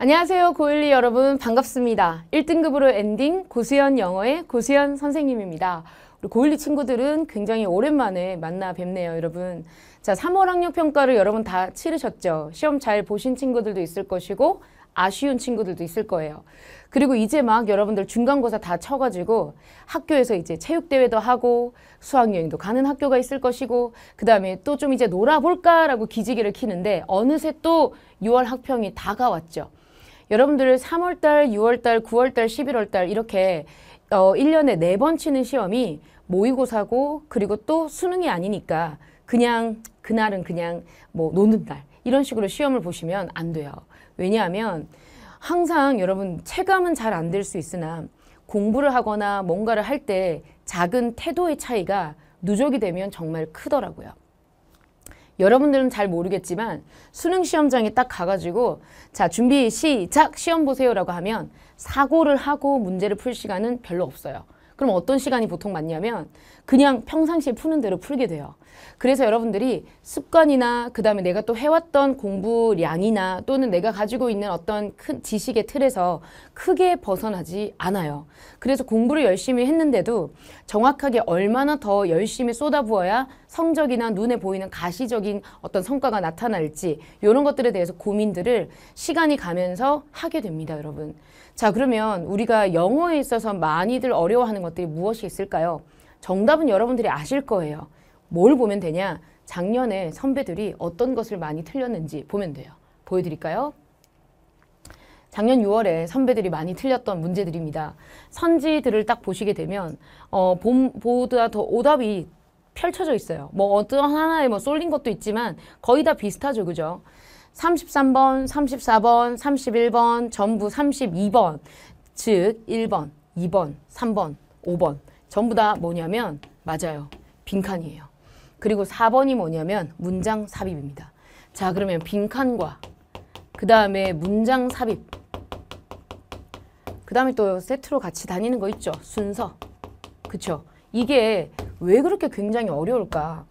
안녕하세요 고일리 여러분 반갑습니다. 1등급으로 엔딩 고수연 영어의 고수연 선생님입니다. 우리 고일리 친구들은 굉장히 오랜만에 만나 뵙네요 여러분. 자 3월 학력 평가를 여러분 다 치르셨죠? 시험 잘 보신 친구들도 있을 것이고 아쉬운 친구들도 있을 거예요. 그리고 이제 막 여러분들 중간고사 다 쳐가지고 학교에서 이제 체육대회도 하고 수학여행도 가는 학교가 있을 것이고 그 다음에 또 좀 이제 놀아볼까라고 기지개를 키는데 어느새 또 6월 학평이 다가왔죠. 여러분들 3월달, 6월달, 9월달, 11월달 이렇게 어, 1년에 네 번 치는 시험이 모의고사고 그리고 또 수능이 아니니까 그냥 그날은 그냥 뭐 노는 날 이런 식으로 시험을 보시면 안 돼요. 왜냐하면 항상 여러분 체감은 잘 안 될 수 있으나 공부를 하거나 뭔가를 할 때 작은 태도의 차이가 누적이 되면 정말 크더라고요. 여러분들은 잘 모르겠지만 수능 시험장에 딱 가가지고 자 준비 시작 시험 보세요라고 하면 사고를 하고 문제를 풀 시간은 별로 없어요. 그럼 어떤 시간이 보통 맞냐면 그냥 평상시에 푸는 대로 풀게 돼요. 그래서 여러분들이 습관이나 그 다음에 내가 또 해왔던 공부량이나 또는 내가 가지고 있는 어떤 큰 지식의 틀에서 크게 벗어나지 않아요. 그래서 공부를 열심히 했는데도 정확하게 얼마나 더 열심히 쏟아부어야 성적이나 눈에 보이는 가시적인 어떤 성과가 나타날지 이런 것들에 대해서 고민들을 시간이 가면서 하게 됩니다, 여러분. 자, 그러면 우리가 영어에 있어서 많이들 어려워하는 것들이 무엇이 있을까요? 정답은 여러분들이 아실 거예요. 뭘 보면 되냐? 작년에 선배들이 어떤 것을 많이 틀렸는지 보면 돼요. 보여드릴까요? 작년 6월에 선배들이 많이 틀렸던 문제들입니다. 선지들을 딱 보시게 되면 어, 보다 더 오답이 펼쳐져 있어요. 뭐 어떤 하나에 뭐 쏠린 것도 있지만 거의 다 비슷하죠. 그죠? 33번, 34번, 31번, 전부 32번, 즉 1번, 2번, 3번, 5번 전부 다 뭐냐면 맞아요. 빈칸이에요. 그리고 4번이 뭐냐면 문장 삽입입니다. 자 그러면 빈칸과 그 다음에 문장 삽입 그 다음에 또 세트로 같이 다니는 거 있죠. 순서 그쵸? 이게 왜 그렇게 굉장히 어려울까?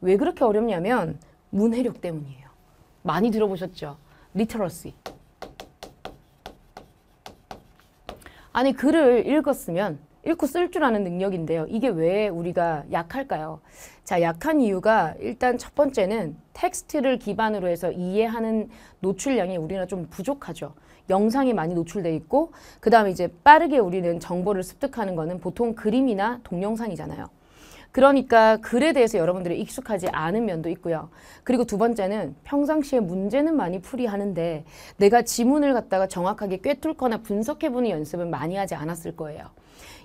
왜 그렇게 어렵냐면 문해력 때문이에요. 많이 들어보셨죠? 리터러시 아니 글을 읽었으면 읽고 쓸 줄 아는 능력인데요. 이게 왜 우리가 약할까요? 자, 약한 이유가 일단 첫 번째는 텍스트를 기반으로 해서 이해하는 노출량이 우리나라좀 부족하죠. 영상이 많이 노출돼 있고 그 다음에 이제 빠르게 우리는 정보를 습득하는 거는 보통 그림이나 동영상이잖아요. 그러니까 글에 대해서 여러분들이 익숙하지 않은 면도 있고요. 그리고 두 번째는 평상시에 문제는 많이 풀이하는데 내가 지문을 갖다가 정확하게 꿰뚫거나 분석해보는 연습은 많이 하지 않았을 거예요.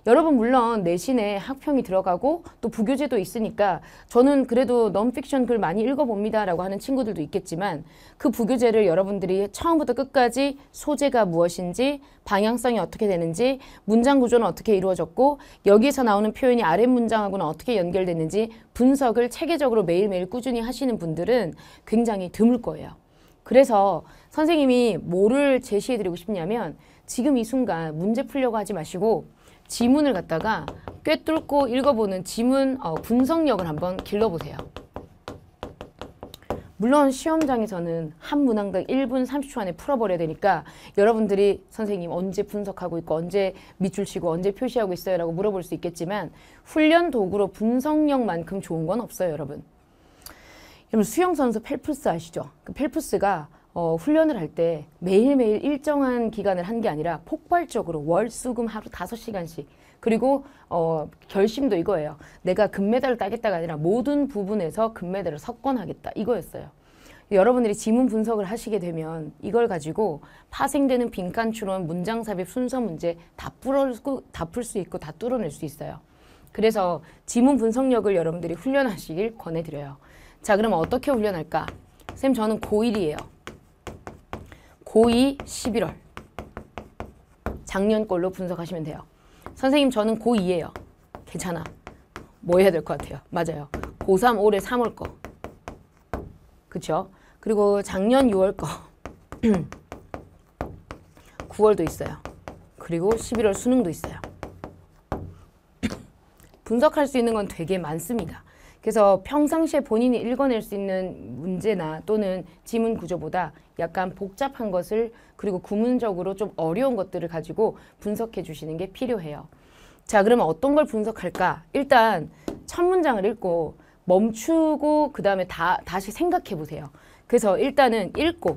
여러분 물론 내신에 학평이 들어가고 또 부교재도 있으니까 저는 그래도 넌픽션 글 많이 읽어봅니다라고 하는 친구들도 있겠지만 그 부교재를 여러분들이 처음부터 끝까지 소재가 무엇인지 방향성이 어떻게 되는지 문장 구조는 어떻게 이루어졌고 여기에서 나오는 표현이 아랫 문장하고는 어떻게 연결되는지 분석을 체계적으로 매일매일 꾸준히 하시는 분들은 굉장히 드물 거예요. 그래서 선생님이 뭐를 제시해드리고 싶냐면 지금 이 순간 문제 풀려고 하지 마시고 지문을 갖다가 꿰뚫고 읽어보는 지문 어, 분석력을 한번 길러보세요. 물론 시험장에서는 한 문항당 1분 30초 안에 풀어버려야 되니까 여러분들이 선생님 언제 분석하고 있고 언제 밑줄 치고 언제 표시하고 있어요 라고 물어볼 수 있겠지만 훈련 도구로 분석력만큼 좋은 건 없어요 여러분. 여러분 수영 선수 펠프스 아시죠? 그 펠프스가 어, 훈련을 할 때 매일매일 일정한 기간을 한 게 아니라 폭발적으로 월수금 하루 다섯 시간씩 그리고 어, 결심도 이거예요. 내가 금메달을 따겠다가 아니라 모든 부분에서 금메달을 석권하겠다 이거였어요. 여러분들이 지문 분석을 하시게 되면 이걸 가지고 파생되는 빈칸 추론, 문장 삽입, 순서 문제 다풀 다풀 수 있고 다 뚫어낼 수 있어요. 그래서 지문 분석력을 여러분들이 훈련하시길 권해드려요. 자, 그럼 어떻게 훈련할까? 쌤, 저는 고1이에요. 고2 11월 작년 걸로 분석하시면 돼요. 선생님 저는 고2예요. 괜찮아. 뭐 해야 될 것 같아요? 맞아요. 고3 올해 3월 거. 그쵸? 그리고 작년 6월 거. 9월도 있어요. 그리고 11월 수능도 있어요. 분석할 수 있는 건 되게 많습니다. 그래서 평상시에 본인이 읽어낼 수 있는 문제나 또는 지문 구조보다 약간 복잡한 것을 그리고 구문적으로 좀 어려운 것들을 가지고 분석해 주시는 게 필요해요. 자, 그러면 어떤 걸 분석할까? 일단 첫 문장을 읽고 멈추고 그 다음에 다시 생각해 보세요. 그래서 일단은 읽고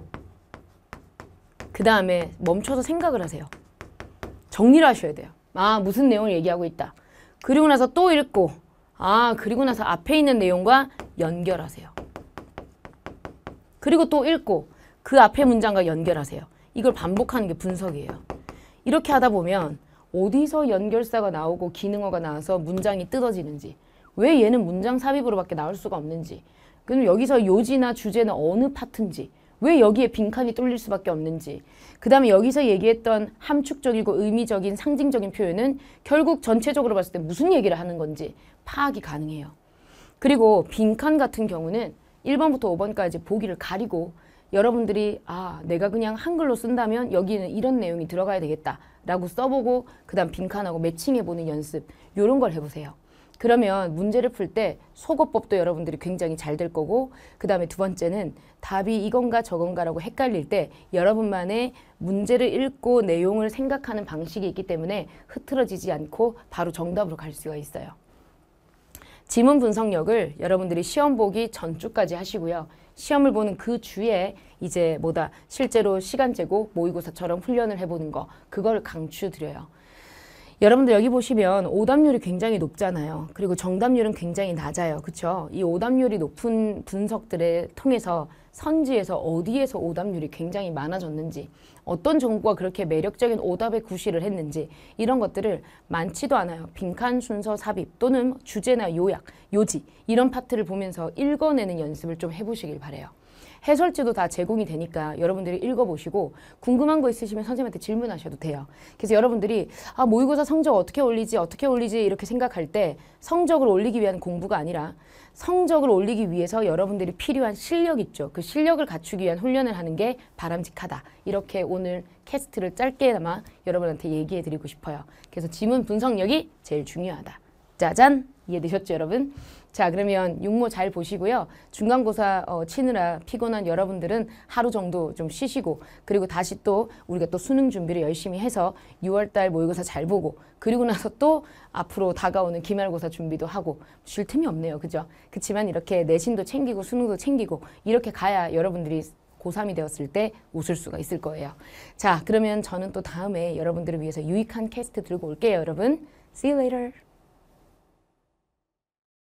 그 다음에 멈춰서 생각을 하세요. 정리를 하셔야 돼요. 아, 무슨 내용을 얘기하고 있다. 그리고 나서 또 읽고 아, 그리고 나서 앞에 있는 내용과 연결하세요. 그리고 또 읽고 그 앞에 문장과 연결하세요. 이걸 반복하는 게 분석이에요. 이렇게 하다 보면 어디서 연결사가 나오고 기능어가 나와서 문장이 뜯어지는지 왜 얘는 문장 삽입으로밖에 나올 수가 없는지 그럼 여기서 요지나 주제는 어느 파트인지 왜 여기에 빈칸이 뚫릴 수밖에 없는지 그 다음에 여기서 얘기했던 함축적이고 의미적인 상징적인 표현은 결국 전체적으로 봤을 때 무슨 얘기를 하는 건지 파악이 가능해요. 그리고 빈칸 같은 경우는 1번부터 5번까지 보기를 가리고 여러분들이 아 내가 그냥 한글로 쓴다면 여기는 이런 내용이 들어가야 되겠다 라고 써보고 그 다음 빈칸하고 매칭해보는 연습 이런 걸 해보세요. 그러면 문제를 풀 때속어법도 여러분들이 굉장히 잘 될 거고 그 다음에 두 번째는 답이 이건가 저건가라고 헷갈릴 때 여러분만의 문제를 읽고 내용을 생각하는 방식이 있기 때문에 흐트러지지 않고 바로 정답으로 갈 수가 있어요. 지문 분석력을 여러분들이 시험 보기 전주까지 하시고요. 시험을 보는 그 주에 이제 뭐다 실제로 시간 재고 모의고사처럼 훈련을 해보는 거 그걸 강추드려요. 여러분들 여기 보시면 오답률이 굉장히 높잖아요. 그리고 정답률은 굉장히 낮아요. 그렇죠? 이 오답률이 높은 분석들을 통해서 선지에서 어디에서 오답률이 굉장히 많아졌는지 어떤 정보가 그렇게 매력적인 오답에 구실을 했는지 이런 것들을 많지도 않아요. 빈칸 순서 삽입 또는 주제나 요약, 요지 이런 파트를 보면서 읽어내는 연습을 좀 해보시길 바래요. 해설지도 다 제공이 되니까 여러분들이 읽어보시고 궁금한 거 있으시면 선생님한테 질문하셔도 돼요. 그래서 여러분들이 아 모의고사 성적 어떻게 올리지 어떻게 올리지 이렇게 생각할 때 성적을 올리기 위한 공부가 아니라 성적을 올리기 위해서 여러분들이 필요한 실력 있죠. 그 실력을 갖추기 위한 훈련을 하는 게 바람직하다. 이렇게 오늘 캐스트를 짧게나마 여러분한테 얘기해 드리고 싶어요. 그래서 지문 분석력이 제일 중요하다. 짜잔! 이해되셨죠, 여러분? 자 그러면 육모 잘 보시고요. 중간고사 어, 치느라 피곤한 여러분들은 하루 정도 좀 쉬시고 그리고 다시 또 우리가 또 수능 준비를 열심히 해서 6월달 모의고사 잘 보고 그리고 나서 또 앞으로 다가오는 기말고사 준비도 하고 쉴 틈이 없네요. 그죠? 그렇지만 이렇게 내신도 챙기고 수능도 챙기고 이렇게 가야 여러분들이 고3이 되었을 때 웃을 수가 있을 거예요. 자 그러면 저는 또 다음에 여러분들을 위해서 유익한 캐스트 들고 올게요. 여러분. See you later.